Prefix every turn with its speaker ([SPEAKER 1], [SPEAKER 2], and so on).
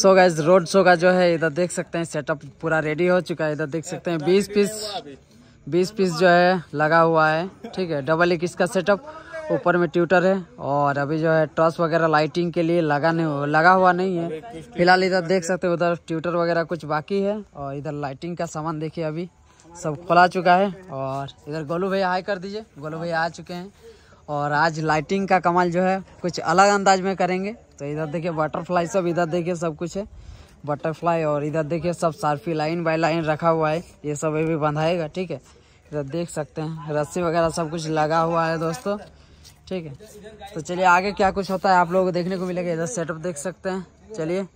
[SPEAKER 1] so guys road show का जो है इधर देख सकते हैं सेटअप पूरा रेडी हो चुका है इधर देख सकते हैं बीस पीस बीस पीस जो है लगा हुआ है ठीक है डबल एक इसका सेटअप ऊपर में ट्यूटर है और अभी जो है टॉर्च वगैरह लाइटिंग के लिए लगा नहीं लगा हुआ नहीं है फिलहाल इधर देख सकते हैं उधर ट्यूटर वगैरह कुछ बाकी है और इधर लाइटिंग का सामान देखिए अभी सब खुला चुका है और इधर गोलू भैया हाई कर दीजिए गोलू भैया आ चुके हैं और आज लाइटिंग का कमाल जो है कुछ अलग अंदाज में करेंगे तो इधर देखिए बटरफ्लाई सब इधर देखिए सब कुछ है बटरफ्लाई और इधर देखिए सब सार्फी लाइन बाय लाइन रखा हुआ है ये सब अभी बंधाएगा ठीक है इधर देख सकते हैं रस्सी वगैरह सब कुछ लगा हुआ है दोस्तों ठीक है तो चलिए आगे क्या कुछ होता है आप लोगों को देखने को मिलेगा इधर सेटअप देख सकते हैं चलिए